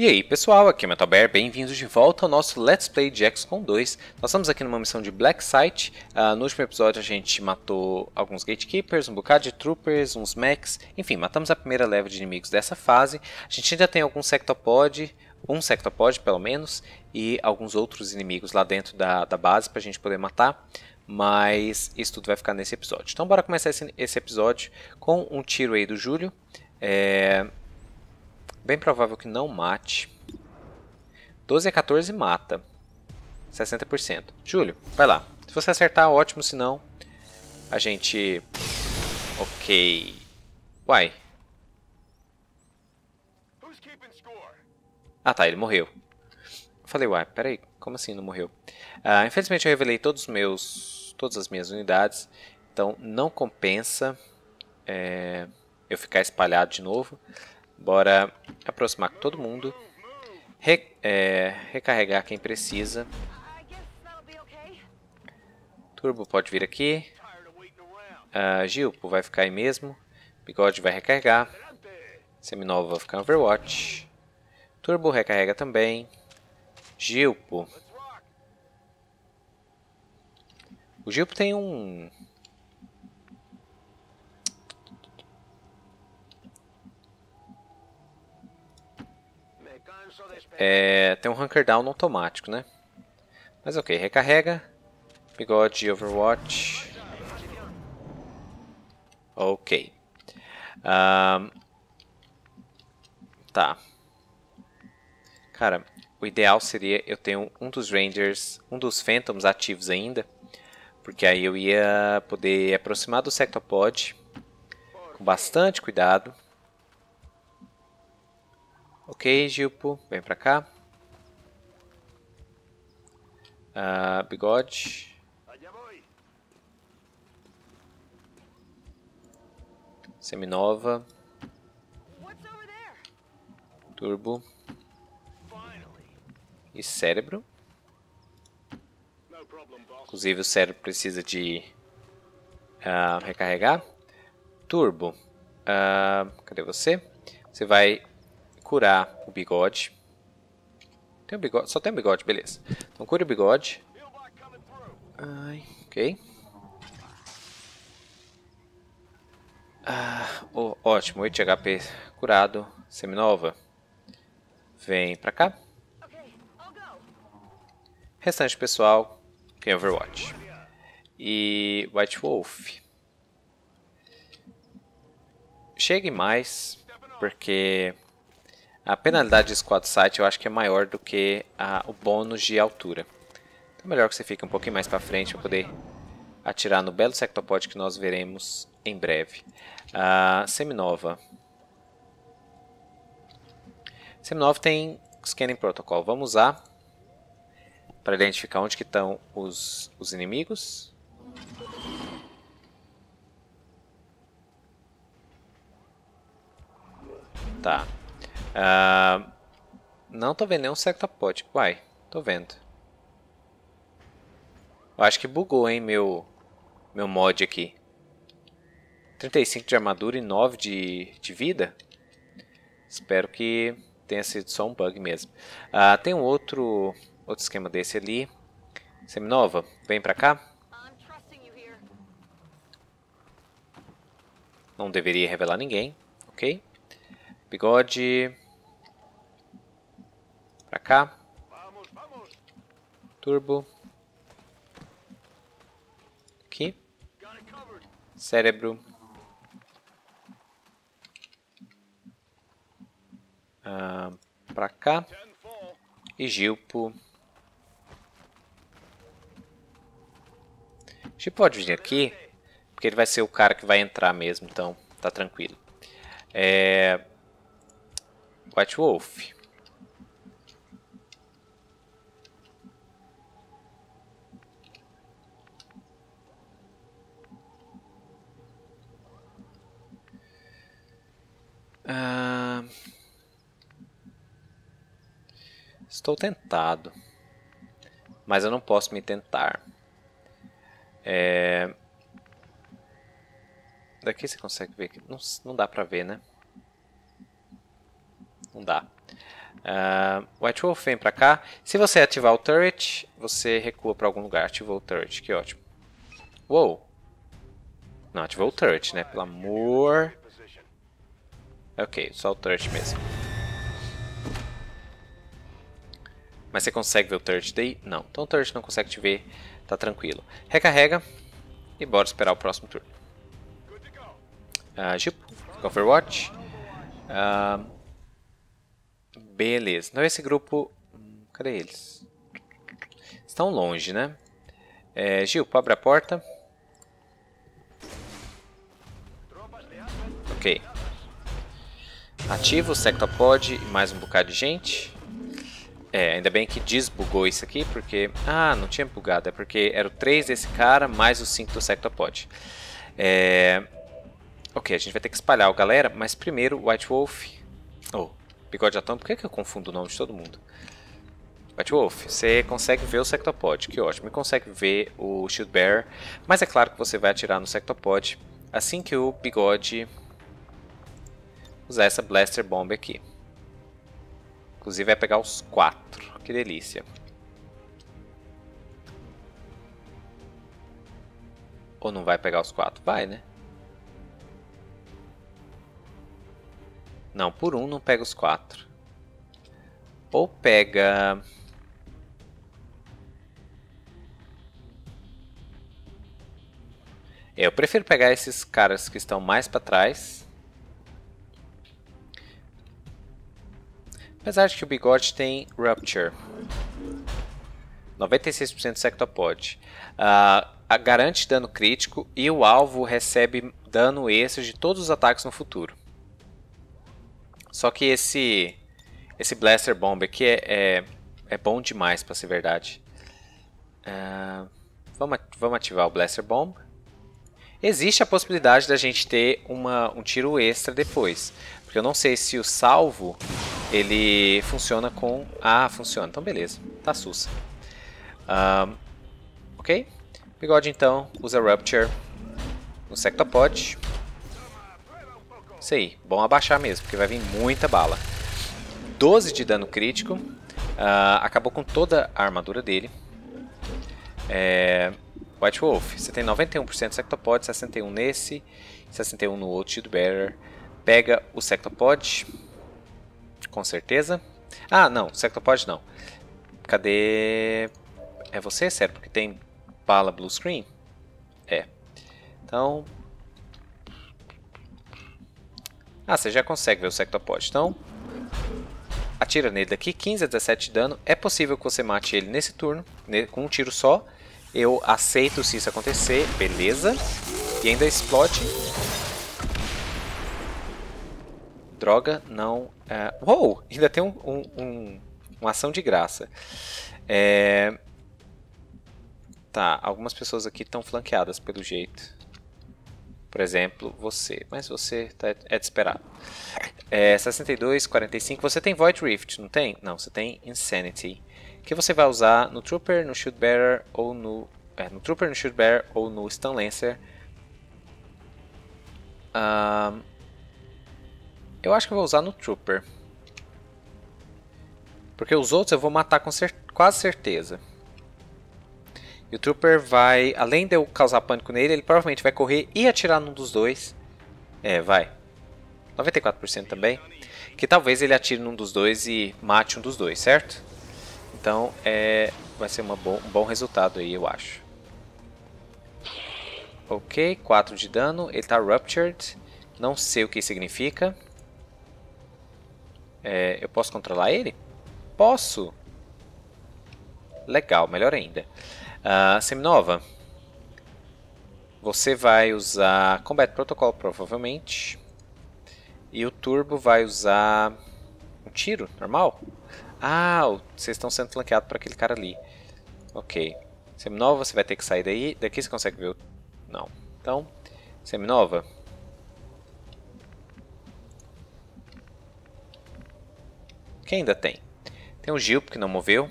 E aí pessoal, aqui é o Bear, bem-vindos de volta ao nosso Let's Play de XCOM 2. Nós estamos aqui numa missão de Black Site, uh, no último episódio a gente matou alguns Gatekeepers, um bocado de Troopers, uns Mechs, enfim, matamos a primeira leva de inimigos dessa fase. A gente ainda tem algum Sectopod, um Sectopod pelo menos, e alguns outros inimigos lá dentro da, da base para a gente poder matar. Mas isso tudo vai ficar nesse episódio. Então bora começar esse, esse episódio com um tiro aí do Júlio. É, Bem provável que não mate. 12 a 14 mata. 60%. Júlio, vai lá. Se você acertar, ótimo. Se não, a gente... Ok. Uai. Ah tá, ele morreu. Falei, uai, peraí. Como assim não morreu? Ah, infelizmente eu revelei todos os meus... Todas as minhas unidades. Então não compensa é, eu ficar espalhado de novo. Bora aproximar com todo mundo. Re é, recarregar quem precisa. Turbo pode vir aqui. Uh, Gilpo vai ficar aí mesmo. Bigode vai recarregar. Seminova vai ficar Overwatch. Turbo recarrega também. Gilpo. O Gilpo tem um É, tem um Hunker Down automático, né? Mas ok, recarrega. Bigode, Overwatch. Ok. Um, tá. Cara, o ideal seria eu ter um, um dos Rangers, um dos Phantoms ativos ainda. Porque aí eu ia poder aproximar do Sectopod com bastante cuidado. Ok, Gilpo, vem pra cá. Uh, bigode. Seminova. Turbo. E cérebro. Inclusive o cérebro precisa de uh, recarregar. Turbo. Uh, cadê você? Você vai curar o bigode. Tem um bigode? Só tem um bigode, beleza. Então cura o bigode. Ai, ok. Ah, oh, ótimo, 8 HP curado, seminova. Vem pra cá. Restante pessoal, quem Overwatch. E White Wolf. Chegue mais, porque a penalidade de squad Site eu acho que é maior do que a, o bônus de altura. Então é melhor que você fique um pouquinho mais para frente para poder atirar no belo sectopod que nós veremos em breve. A Seminova. Seminova tem Scanning Protocol. Vamos usar para identificar onde que estão os, os inimigos. Tá. Uh, não tô vendo nenhum sectapod. Uai, tô vendo. Eu acho que bugou, hein, meu, meu mod aqui. 35 de armadura e 9 de, de vida? Espero que tenha sido só um bug mesmo. Uh, tem um outro, outro esquema desse ali. Seminova, vem pra cá. Não deveria revelar ninguém, ok? Bigode... Pra cá. Turbo. Aqui. Cérebro. Ah, pra cá. E Gilpo. Gilpo pode vir aqui, porque ele vai ser o cara que vai entrar mesmo, então tá tranquilo. É... White Wolf. Estou tentado, mas eu não posso me tentar. É... Daqui você consegue ver que não, não dá para ver, né? Não dá. Uh, White Wolf vem pra cá. Se você ativar o turret, você recua pra algum lugar. Ativou o turret, que ótimo. Uou! Não, ativou o turret, né? Pelo amor... Ok, só o turret mesmo. Mas você consegue ver o turret daí? Não. Então o turret não consegue te ver, tá tranquilo. Recarrega e bora esperar o próximo turno. Uh, ah, Jeep, Overwatch. Uh, beleza. Então esse grupo... Hum, cadê eles? Estão longe, né? É, Gil, abre a porta. Ok. Ativo, o sectopod e mais um bocado de gente. É, ainda bem que desbugou isso aqui, porque... Ah, não tinha bugado, é porque era o 3 desse cara mais o 5 do Sectopod. É... Ok, a gente vai ter que espalhar o galera, mas primeiro White Wolf... Oh, Bigode Atômico, por que, é que eu confundo o nome de todo mundo? White Wolf, você consegue ver o Sectopod, que ótimo, e consegue ver o Shield Bear, mas é claro que você vai atirar no Sectopod assim que o Bigode usar essa Blaster Bomb aqui. Inclusive vai pegar os quatro. Que delícia. Ou não vai pegar os quatro? Vai, né? Não, por um não pega os quatro. Ou pega... É, eu prefiro pegar esses caras que estão mais para trás. Apesar de que o bigode tem Rupture. 96% de sectopod. Uh, ah, garante dano crítico e o alvo recebe dano extra de todos os ataques no futuro. Só que esse esse Blaster Bomb aqui é, é, é bom demais para ser verdade. Uh, vamos, vamos ativar o Blaster Bomb. Existe a possibilidade da gente ter uma, um tiro extra depois. Porque eu não sei se o salvo ele funciona com... Ah, funciona. Então beleza, tá sussa. Um, ok? Bigode então usa Rupture no Sectopod. Isso aí, bom abaixar mesmo, porque vai vir muita bala. 12 de dano crítico, uh, acabou com toda a armadura dele. É... White Wolf, você tem 91% Sectopod, 61 nesse, 61 no outro Bearer. Pega o Sectopod com certeza. Ah, não. Sectopod não. Cadê... É você, sério? Porque tem bala blue screen? É. Então... Ah, você já consegue ver o Sectopod. Então, atira nele daqui, 15 a 17 de dano. É possível que você mate ele nesse turno, com um tiro só. Eu aceito se isso acontecer, beleza. E ainda explode Droga, não. É... Uou! Ainda tem um, um, um, uma ação de graça. É... Tá, algumas pessoas aqui estão flanqueadas pelo jeito. Por exemplo, você. Mas você tá, é de esperar. É, 62, 45. Você tem Void Rift, não tem? Não, você tem Insanity. Que você vai usar no Trooper, no Shield Bearer ou no. É, no Trooper, no Shield Bearer ou no Stun Lancer. Um, eu acho que vou usar no Trooper. Porque os outros eu vou matar com cer quase certeza. E o Trooper vai, além de eu causar pânico nele, ele provavelmente vai correr e atirar num dos dois. É, vai. 94% também. Que talvez ele atire num dos dois e mate um dos dois, certo? Então, é, vai ser bo um bom resultado aí, eu acho. Ok, 4 de dano. Ele está Ruptured. Não sei o que significa. É, eu posso controlar ele? Posso! Legal, melhor ainda. Uh, Seminova, você vai usar Combat Protocol provavelmente. E o Turbo vai usar um tiro normal? Ah, vocês estão sendo flanqueados por aquele cara ali. Ok. Seminova, você vai ter que sair daí. Daqui você consegue ver o... Não. Então, Seminova, que ainda tem? Tem o Gilpo que não moveu.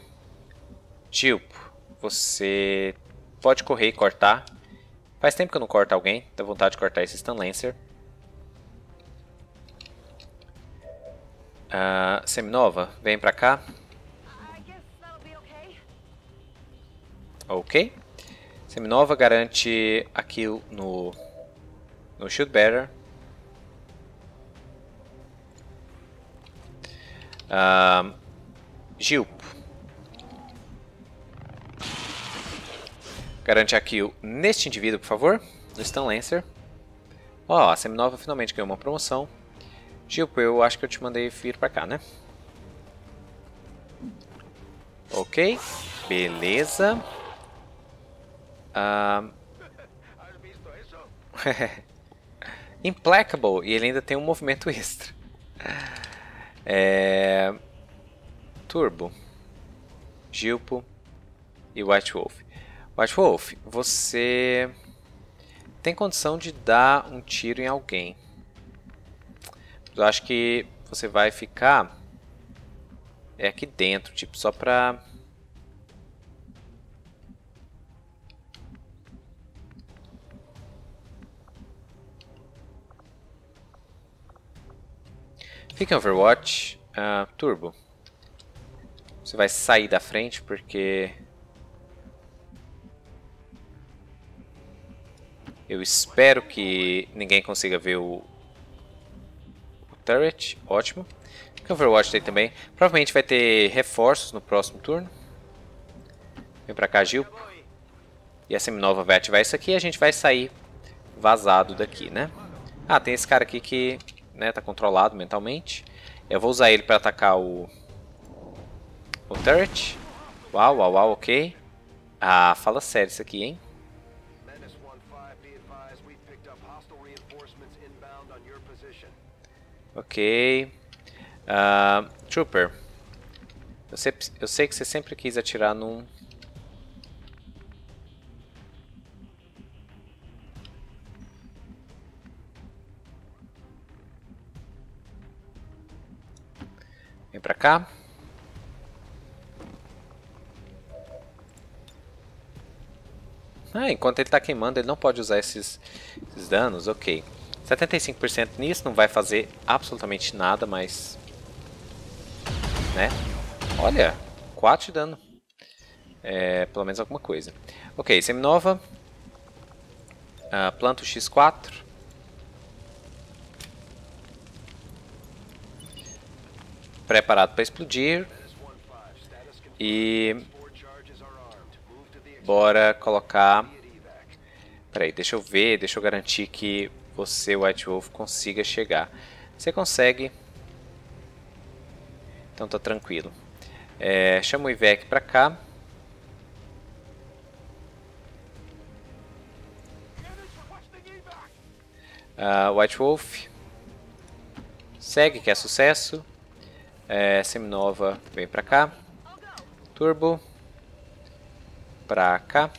Gilpo, você pode correr e cortar. Faz tempo que eu não corto alguém, dá vontade de cortar esse Stunlancer. Lancer. Uh, Seminova, vem pra cá. Ok. Seminova garante aqui no, no Shield Better. Uh, Gil. Garante a kill neste indivíduo, por favor. No Stan Lancer. Ó, oh, a Seminova finalmente ganhou uma promoção. Gilpo, eu acho que eu te mandei vir pra cá, né? Ok. Beleza. Uh... Implacable. E ele ainda tem um movimento extra. É... Turbo, Gilpo e White Wolf. White Wolf, você tem condição de dar um tiro em alguém. Eu acho que você vai ficar é aqui dentro, tipo, só pra Fica em é Overwatch. Uh, turbo. Você vai sair da frente porque... Eu espero que ninguém consiga ver o, o turret. Ótimo. Fica em é Overwatch aí também. Provavelmente vai ter reforços no próximo turno. Vem pra cá, Gil. E a Seminova vai ativar isso aqui e a gente vai sair vazado daqui, né? Ah, tem esse cara aqui que né? Tá controlado mentalmente. Eu vou usar ele para atacar o... O turret. Uau, uau, uau, ok. Ah, fala sério isso aqui, hein? Ok. Uh, Trooper. Eu sei, eu sei que você sempre quis atirar num... pra cá. Ah, enquanto ele está queimando, ele não pode usar esses, esses danos, ok. 75% nisso, não vai fazer absolutamente nada, mas... Né? Olha, 4 de dano. É, pelo menos alguma coisa. Ok, Seminova. Uh, planta X4. preparado para explodir. E bora colocar... Peraí, deixa eu ver, deixa eu garantir que você, White Wolf, consiga chegar. Você consegue. Então tá tranquilo. É, chama o Ivec pra cá. Uh, White Wolf. Segue, que é sucesso. É, Seminova vem pra cá. Turbo. Pra cá.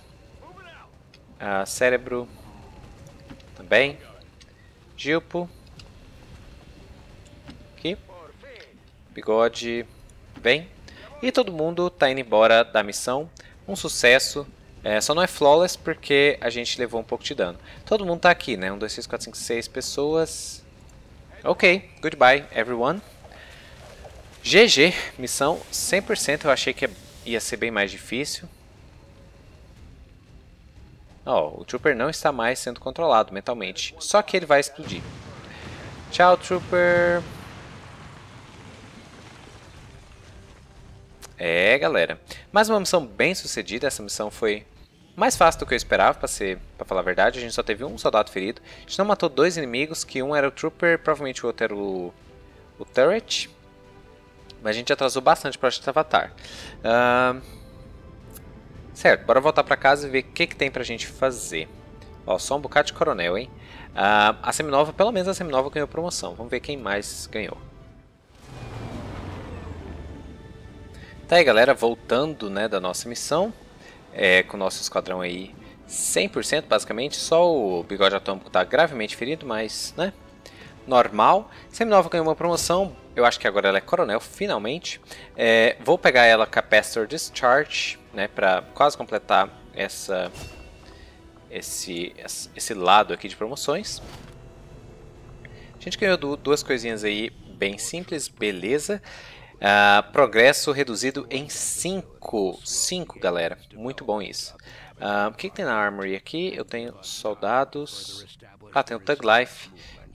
Ah, cérebro. Também. Gilpo. Aqui. Bigode. Vem. E todo mundo tá indo embora da missão. Um sucesso. É, só não é flawless porque a gente levou um pouco de dano. Todo mundo tá aqui, né? 1, 2, 3, 4, 5, 6 pessoas. Ok, goodbye everyone. GG, missão 100%, eu achei que ia ser bem mais difícil. Ó, oh, o Trooper não está mais sendo controlado mentalmente, só que ele vai explodir. Tchau, Trooper! É, galera. Mais uma missão bem sucedida. Essa missão foi mais fácil do que eu esperava, pra, ser, pra falar a verdade. A gente só teve um soldado ferido. A gente não matou dois inimigos, que um era o Trooper, provavelmente o outro era o, o Turret. Mas a gente atrasou bastante para o Avatar. Uh... Certo, bora voltar para casa e ver o que, que tem pra gente fazer. Ó, só um bocado de coronel, hein? Uh, a Seminova, pelo menos a Seminova ganhou promoção. Vamos ver quem mais ganhou. Tá aí, galera, voltando né, da nossa missão, é, com o nosso esquadrão aí 100%, basicamente, só o bigode atômico tá gravemente ferido, mas, né, normal. Seminova ganhou uma promoção, eu acho que agora ela é coronel, finalmente. É, vou pegar ela Capacitor Discharge, né, pra quase completar essa, esse, esse lado aqui de promoções. A gente ganhou duas coisinhas aí bem simples, beleza. Uh, progresso reduzido em 5. 5, galera. Muito bom isso. Uh, o que, que, tem na Armory aqui? Eu tenho soldados. Ah, tenho Thug Life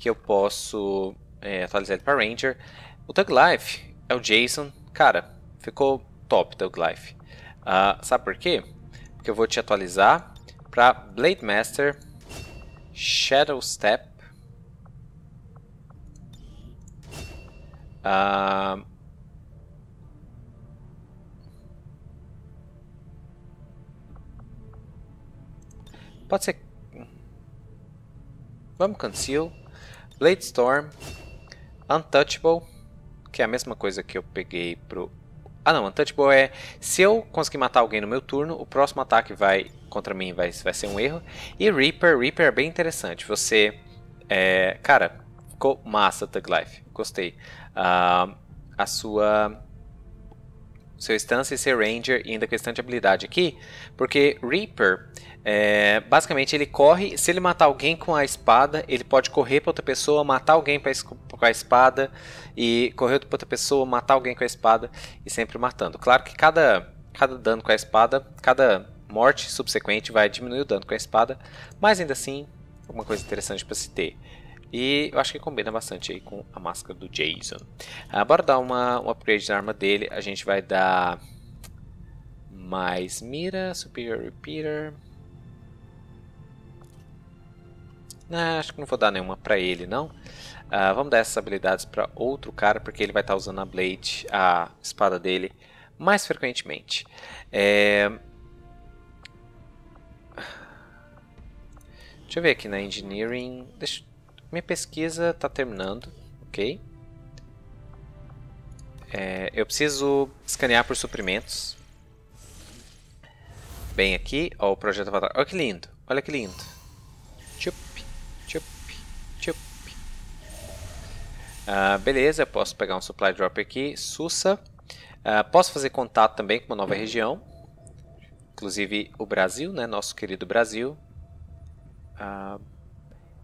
que eu posso é, atualizar ele para Ranger. O Thug Life é o Jason. Cara, ficou top Thug Life. Uh, sabe por quê? Porque eu vou te atualizar para Blade Master, Shadow Step, uh, Pode ser. Vamos conceal. Blade Storm, Untouchable, que é a mesma coisa que eu peguei pro... Ah não, Untouchable é se eu conseguir matar alguém no meu turno, o próximo ataque vai contra mim vai, vai ser um erro. E Reaper, Reaper é bem interessante, você... É... Cara, ficou massa Thug Life, gostei. Uh, a sua seu stance e seu ranger e ainda questão de habilidade aqui, porque Reaper é, basicamente, ele corre. Se ele matar alguém com a espada, ele pode correr para outra pessoa, matar alguém pra, com a espada, e correr para outra pessoa, matar alguém com a espada, e sempre matando. Claro que cada, cada dano com a espada, cada morte subsequente vai diminuir o dano com a espada, mas ainda assim, uma coisa interessante para se ter. E eu acho que combina bastante aí com a máscara do Jason. Ah, bora dar uma, um upgrade na arma dele. A gente vai dar mais mira, superior repeater. Né, acho que não vou dar nenhuma pra ele, não. Ah, vamos dar essas habilidades para outro cara, porque ele vai estar tá usando a Blade, a espada dele, mais frequentemente. É... Deixa eu ver aqui na Engineering. Deixa... Minha pesquisa está terminando, ok? É... eu preciso escanear por suprimentos. Bem aqui, ó, o projeto avatar. Olha que lindo, olha que lindo. Ah, beleza, posso pegar um supply drop aqui. Sussa. Ah, posso fazer contato também com uma nova região. Inclusive o Brasil, né? Nosso querido Brasil. Ah,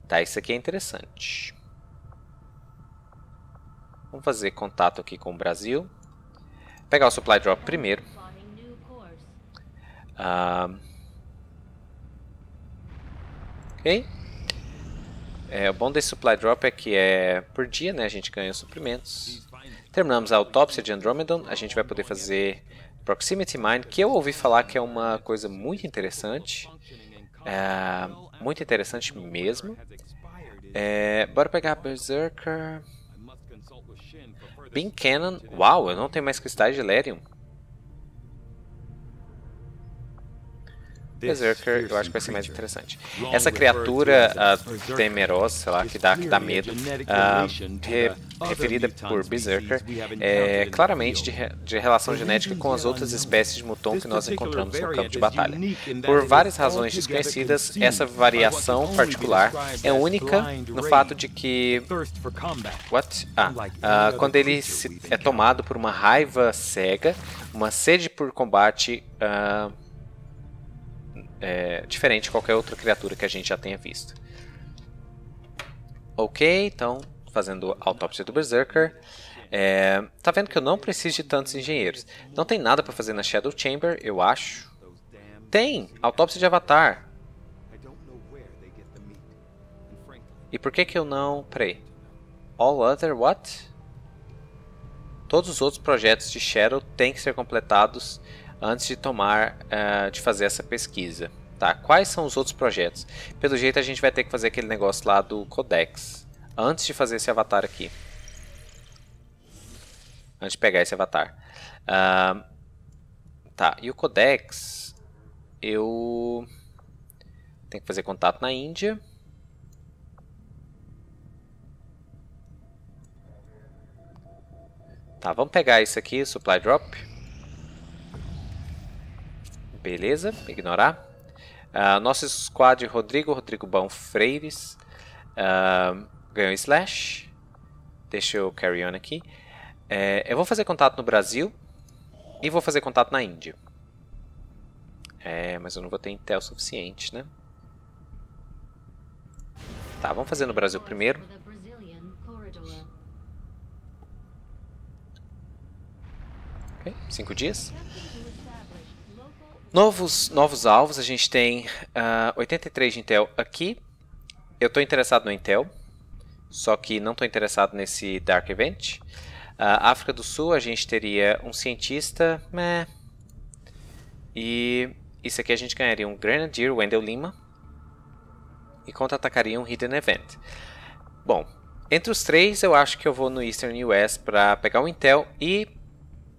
tá, isso aqui é interessante. Vamos fazer contato aqui com o Brasil. Pegar o supply drop primeiro. Uh, ok. É, o bom desse supply drop é que é por dia, né? A gente ganha suprimentos. Terminamos a autópsia de Andromedon. A gente vai poder fazer Proximity Mine, que eu ouvi falar que é uma coisa muito interessante. É, muito interessante mesmo. É, bora pegar Berserker. Bean Cannon. Uau, eu não tenho mais cristais de Lerium. Berserker eu acho que vai ser mais interessante. Essa criatura uh, temerosa, sei lá, que dá, que dá medo, uh, re, referida por Berserker, é claramente de, de, relação genética com as outras espécies de muton que nós encontramos no campo de batalha. Por várias razões desconhecidas, essa variação particular é única no fato de que. What? Ah, uh, quando ele se, é tomado por uma raiva cega, uma sede por combate. Uh, é, diferente de qualquer outra criatura que a gente já tenha visto. Ok, então, fazendo a autópsia do Berserker. É, tá vendo que eu não preciso de tantos engenheiros. Não tem nada para fazer na Shadow Chamber, eu acho. Tem! Autópsia de Avatar. E por que que eu não... Peraí. All other what? Todos os outros projetos de Shadow têm que ser completados antes de tomar, uh, de fazer essa pesquisa. Tá, quais são os outros projetos? Pelo jeito a gente vai ter que fazer aquele negócio lá do Codex. Antes de fazer esse avatar aqui. Antes de pegar esse avatar. Uh, tá, e o Codex... Eu... Tenho que fazer contato na Índia. Tá, vamos pegar isso aqui, Supply Drop. Beleza, ignorar. Uh, nosso squad Rodrigo, Rodrigo Bão Freires. Uh, ganhou Slash. Deixa eu carry on aqui. Eh, eu vou fazer contato no Brasil. E vou fazer contato na Índia. É, mas eu não vou ter intel suficiente, né? Tá, vamos fazer no Brasil primeiro. Ok, cinco dias. Novos, novos alvos, a gente tem uh, ah, 83 de Intel aqui. Eu estou interessado no Intel, só que não estou interessado nesse Dark Event. Uh, África do Sul, a gente teria um cientista, meh. e isso aqui a gente ganharia um Grenadier Wendell Lima e contra-atacaria um Hidden Event. Bom, entre os três eu acho que eu vou no Eastern US para pegar o Intel e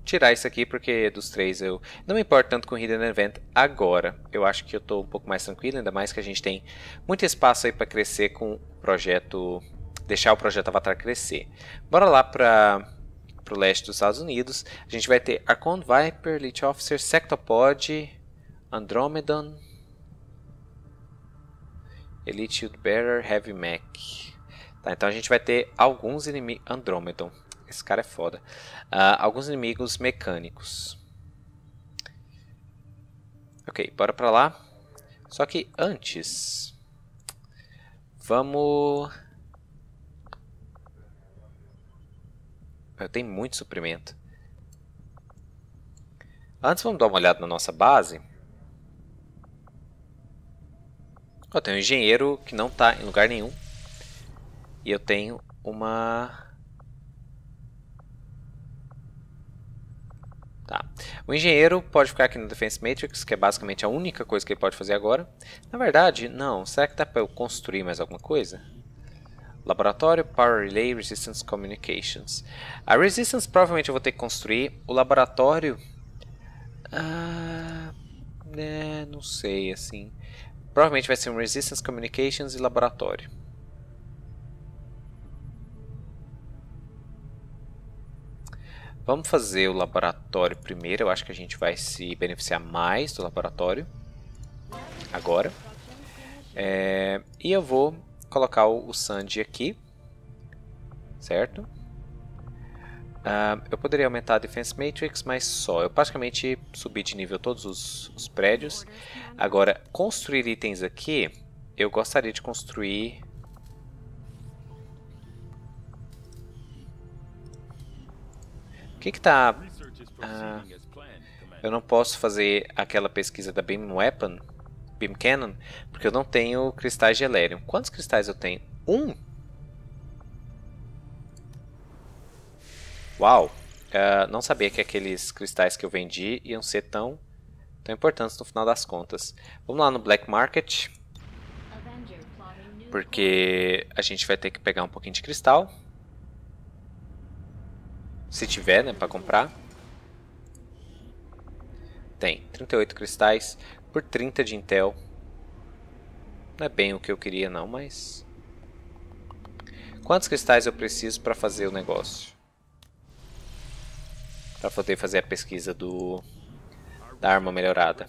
tirar isso aqui, porque dos três eu não me importo tanto com Hidden Event agora. Eu acho que eu estou um pouco mais tranquilo, ainda mais que a gente tem muito espaço aí para crescer com o projeto, deixar o projeto Avatar crescer. Bora lá para o leste dos Estados Unidos. A gente vai ter Archon Viper, Leech Officer, Sectopod, Andromedon, Elite Bearer, Heavy Mech. Tá, então a gente vai ter alguns inimigos Andromedon. Esse cara é foda. Uh, alguns inimigos mecânicos. Ok, bora pra lá. Só que antes... Vamos... Eu tenho muito suprimento. Antes vamos dar uma olhada na nossa base. Eu tenho um engenheiro que não está em lugar nenhum. E eu tenho uma Tá. O engenheiro pode ficar aqui no Defense Matrix, que é basicamente a única coisa que ele pode fazer agora. Na verdade, não. Será que dá para eu construir mais alguma coisa? Laboratório Power Relay Resistance Communications. A Resistance provavelmente eu vou ter que construir. O laboratório... Ah, é, não sei, assim. Provavelmente vai ser um Resistance Communications e laboratório. Vamos fazer o laboratório primeiro. Eu acho que a gente vai se beneficiar mais do laboratório. Agora. É, e eu vou colocar o, o Sandy aqui. Certo? Uh, eu poderia aumentar a Defense Matrix, mas só. Eu praticamente subi de nível todos os, os prédios. Agora, construir itens aqui. Eu gostaria de construir que que tá... Ah, eu não posso fazer aquela pesquisa da Beam Weapon, Beam Cannon, porque eu não tenho cristais de Elerium. Quantos cristais eu tenho? Um? Uau! Uh, não sabia que aqueles cristais que eu vendi iam ser tão, tão importantes no final das contas. Vamos lá no Black Market. Porque a gente vai ter que pegar um pouquinho de cristal. Se tiver, né, para comprar. Tem 38 cristais por 30 de Intel. Não é bem o que eu queria não, mas... Quantos cristais eu preciso para fazer o negócio? Para poder fazer a pesquisa do da arma melhorada.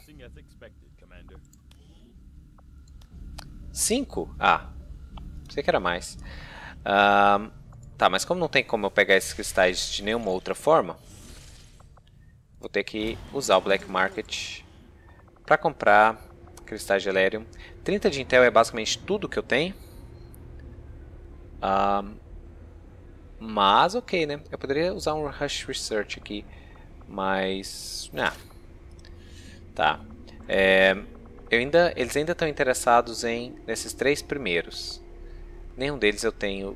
5? Ah, sei que era mais. Um, Tá, mas como não tem como eu pegar esses cristais de nenhuma outra forma, vou ter que usar o Black Market para comprar cristais de Elerium. 30 de Intel é basicamente tudo que eu tenho. Um, mas ok, né? Eu poderia usar um Rush Research aqui, mas... Ah. Tá. É, eu ainda, eles ainda estão interessados em nesses três primeiros. Nenhum deles eu tenho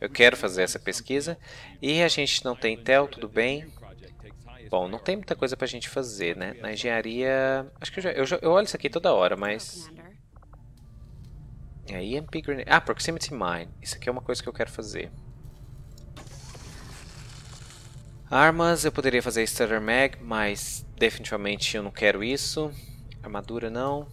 Eu quero fazer essa pesquisa. E a gente não tem TEL, tudo bem. Bom, não tem muita coisa para a gente fazer, né? Na engenharia... Acho que eu, já, eu, eu olho isso aqui toda hora, mas... Aí, EMP Grenade... Ah, Proximity Mine. Isso aqui é uma coisa que eu quero fazer. Armas, eu poderia fazer Stutter Mag, mas definitivamente eu não quero isso. Armadura, não.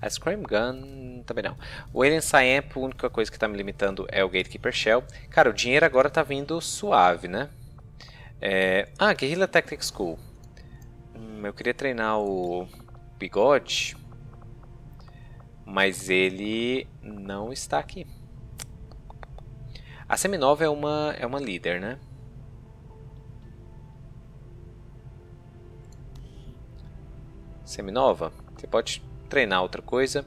A Scream Gun também não. O Alien Sciamp, a única coisa que está me limitando é o Gatekeeper Shell. Cara, o dinheiro agora está vindo suave, né? É... Ah, Guerrilla Tactics School. Hum, eu queria treinar o Bigode, mas ele não está aqui. A Seminova é uma, é uma líder, né? Seminova, você pode treinar outra coisa.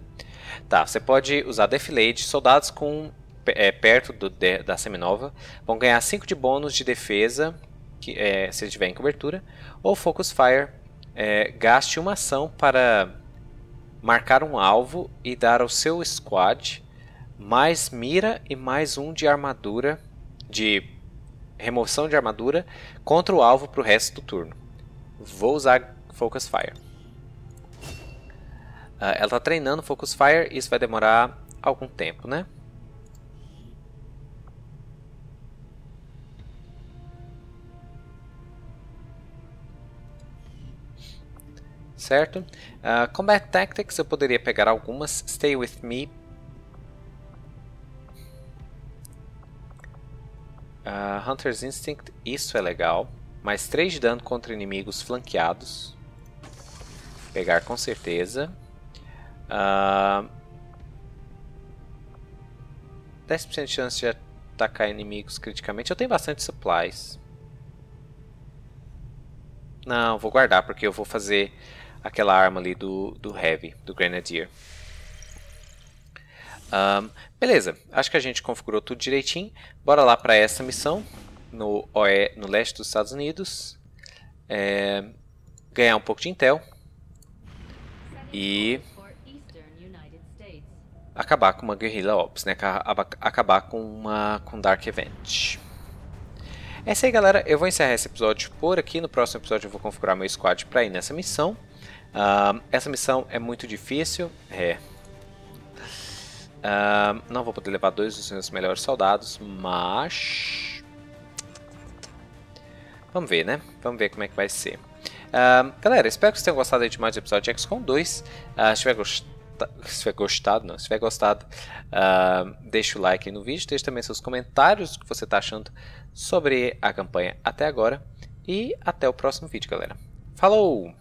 Tá, você pode usar Deflate. soldados com é, perto do, de, da Seminova vão ganhar 5 de bônus de defesa que, é, se estiver em cobertura, ou Focus Fire, é, gaste uma ação para marcar um alvo e dar ao seu squad mais mira e mais um de armadura, de remoção de armadura contra o alvo para o resto do turno. Vou usar Focus Fire. Ah, ela está treinando Focus Fire, isso vai demorar algum tempo, né? Certo? Uh, Combat Tactics eu poderia pegar algumas. Stay With Me. Uh, Hunter's Instinct, isso é legal. Mais 3 de dano contra inimigos flanqueados. Pegar com certeza. Uh, ah, 10% de chance de atacar inimigos criticamente. Eu tenho bastante supplies. Não, vou guardar porque eu vou fazer aquela arma ali do, do Heavy, do Grenadier. Um, beleza, acho que a gente configurou tudo direitinho. Bora lá para essa missão no, OE, no leste dos Estados Unidos. É, ganhar um pouco de intel. E acabar com uma guerrilla ops, né? Acabar com uma com Dark Event. É isso aí, galera. Eu vou encerrar esse episódio por aqui. No próximo episódio eu vou configurar meu squad para ir nessa missão. Uh, essa missão é muito difícil. É. Uh, não vou poder levar dois dos meus melhores soldados, mas... Vamos ver, né? Vamos ver como é que vai ser. Uh, galera, espero que vocês tenham gostado de mais um episódio de XCOM 2. se tiver gostado gostado, tá- se tiver gostado, não, se tiver gostado, uh, deixa o like aí no vídeo, deixe também seus comentários o que você está achando sobre a campanha até agora e até o próximo vídeo, galera. Falou!